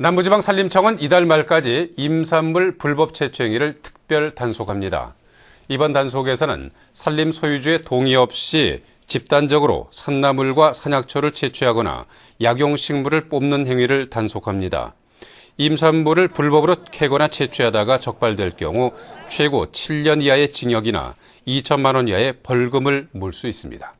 남부지방 산림청은 이달 말까지 임산물 불법 채취 행위를 특별 단속합니다. 이번 단속에서는 산림 소유주의 동의 없이 집단적으로 산나물과 산약초를 채취하거나 약용식물을 뽑는 행위를 단속합니다. 임산물을 불법으로 캐거나 채취하다가 적발될 경우 최고 7년 이하의 징역이나 2천만 원 이하의 벌금을 물 수 있습니다.